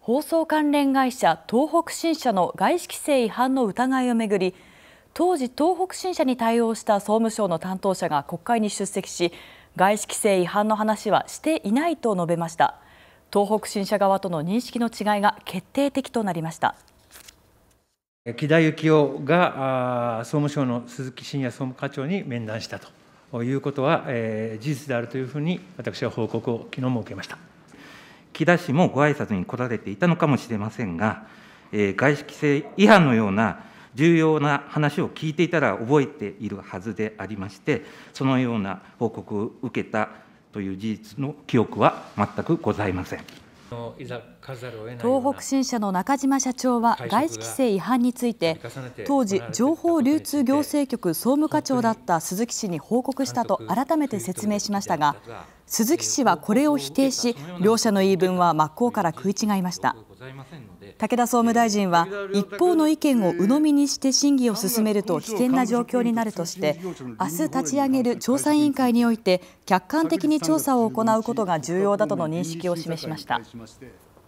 放送関連会社東北新社の外資規制違反の疑いをめぐり当時東北新社に対応した総務省の担当者が国会に出席し外資規制違反の話はしていないと述べました東北新社側との認識の違いが決定的となりました木田幸男が総務省の鈴木真也総務課長に面談したということは、事実であるというふうに私は報告を昨日も受けました。木田氏もご挨拶に来られていたのかもしれませんが、えー、外資規制違反のような重要な話を聞いていたら覚えているはずでありまして、そのような報告を受けたという事実の記憶は全くございません。東北新社の中島社長は外資規制違反について当時情報流通行政局総務課長だった鈴木氏に報告したと改めて説明しましたが鈴木氏はこれを否定し両者の言い分は真っ向から食い違いました武田総務大臣は一方の意見を鵜呑みにして審議を進めると危険な状況になるとして明日立ち上げる調査委員会において客観的に調査を行うことが重要だとの認識を示しました。